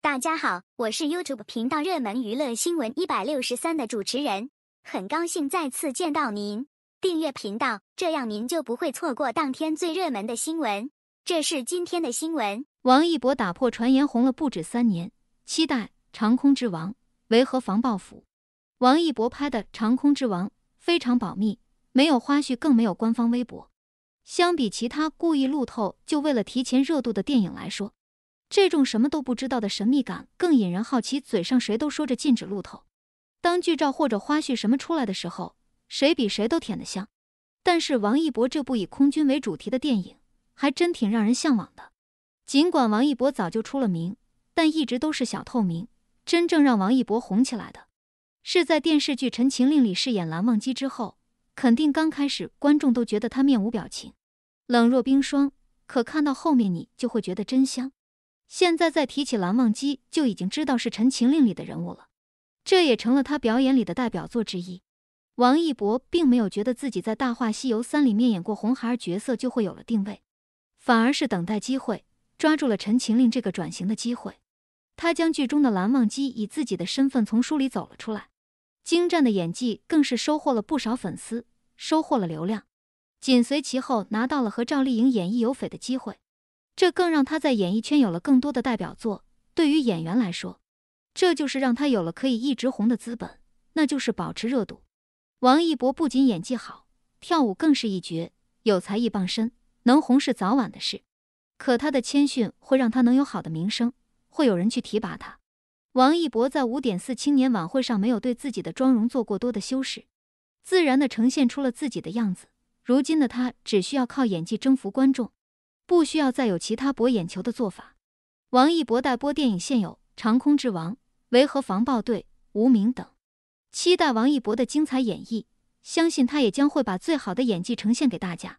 大家好，我是 YouTube 频道热门娱乐新闻一百六十三的主持人，很高兴再次见到您。订阅频道，这样您就不会错过当天最热门的新闻。这是今天的新闻：王一博打破传言，红了不止三年。期待《长空之王》为何防爆服，王一博拍的《长空之王》非常保密，没有花絮，更没有官方微博。相比其他故意路透就为了提前热度的电影来说。这种什么都不知道的神秘感更引人好奇。嘴上谁都说着禁止露头，当剧照或者花絮什么出来的时候，谁比谁都舔得香。但是王一博这部以空军为主题的电影还真挺让人向往的。尽管王一博早就出了名，但一直都是小透明。真正让王一博红起来的，是在电视剧《陈情令》里饰演蓝忘机之后。肯定刚开始观众都觉得他面无表情，冷若冰霜，可看到后面你就会觉得真香。现在再提起蓝忘机，就已经知道是《陈情令》里的人物了，这也成了他表演里的代表作之一。王一博并没有觉得自己在《大话西游三》里面演过红孩儿角色就会有了定位，反而是等待机会，抓住了《陈情令》这个转型的机会。他将剧中的蓝忘机以自己的身份从书里走了出来，精湛的演技更是收获了不少粉丝，收获了流量。紧随其后，拿到了和赵丽颖演绎有翡的机会。这更让他在演艺圈有了更多的代表作。对于演员来说，这就是让他有了可以一直红的资本，那就是保持热度。王一博不仅演技好，跳舞更是一绝，有才艺傍身，能红是早晚的事。可他的谦逊会让他能有好的名声，会有人去提拔他。王一博在五点四青年晚会上没有对自己的妆容做过多的修饰，自然的呈现出了自己的样子。如今的他只需要靠演技征服观众。不需要再有其他博眼球的做法。王一博代播电影，现有《长空之王》《维和防暴队》《无名》等，期待王一博的精彩演绎。相信他也将会把最好的演技呈现给大家。